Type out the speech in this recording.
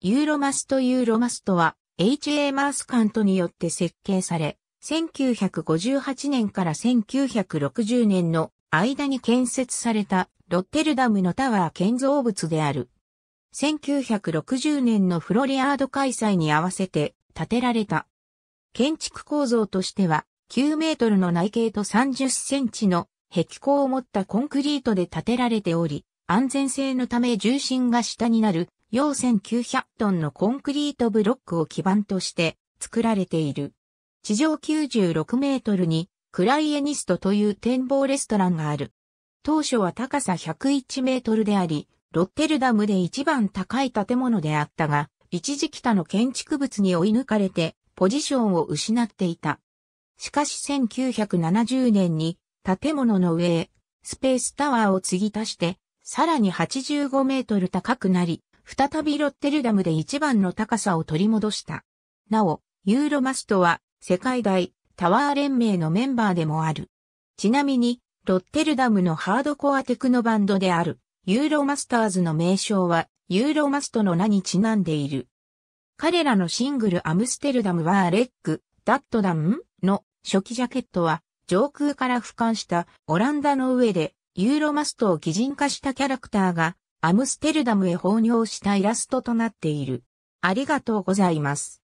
ユーロマストユーロマストは H.A. マースカントによって設計され、1958年から1960年の間に建設されたロッテルダムのタワー建造物である。1960年のフロリアード開催に合わせて建てられた。建築構造としては9メートルの内径と30センチの壁高を持ったコンクリートで建てられており、安全性のため重心が下になる要1900トンのコンクリートブロックを基盤として作られている。地上96メートルにクライエニストという展望レストランがある。当初は高さ101メートルであり、ロッテルダムで一番高い建物であったが、一時期他の建築物に追い抜かれてポジションを失っていた。しかし1970年に建物の上へスペースタワーを継ぎ足して、さらに85メートル高くなり、再びロッテルダムで一番の高さを取り戻した。なお、ユーロマストは世界大タワー連盟のメンバーでもある。ちなみに、ロッテルダムのハードコアテクノバンドであるユーロマスターズの名称はユーロマストの名にちなんでいる。彼らのシングルアムステルダムはアレック、ダットダムの初期ジャケットは上空から俯瞰したオランダの上でユーロマストを擬人化したキャラクターがアムステルダムへ放尿したイラストとなっている。ありがとうございます。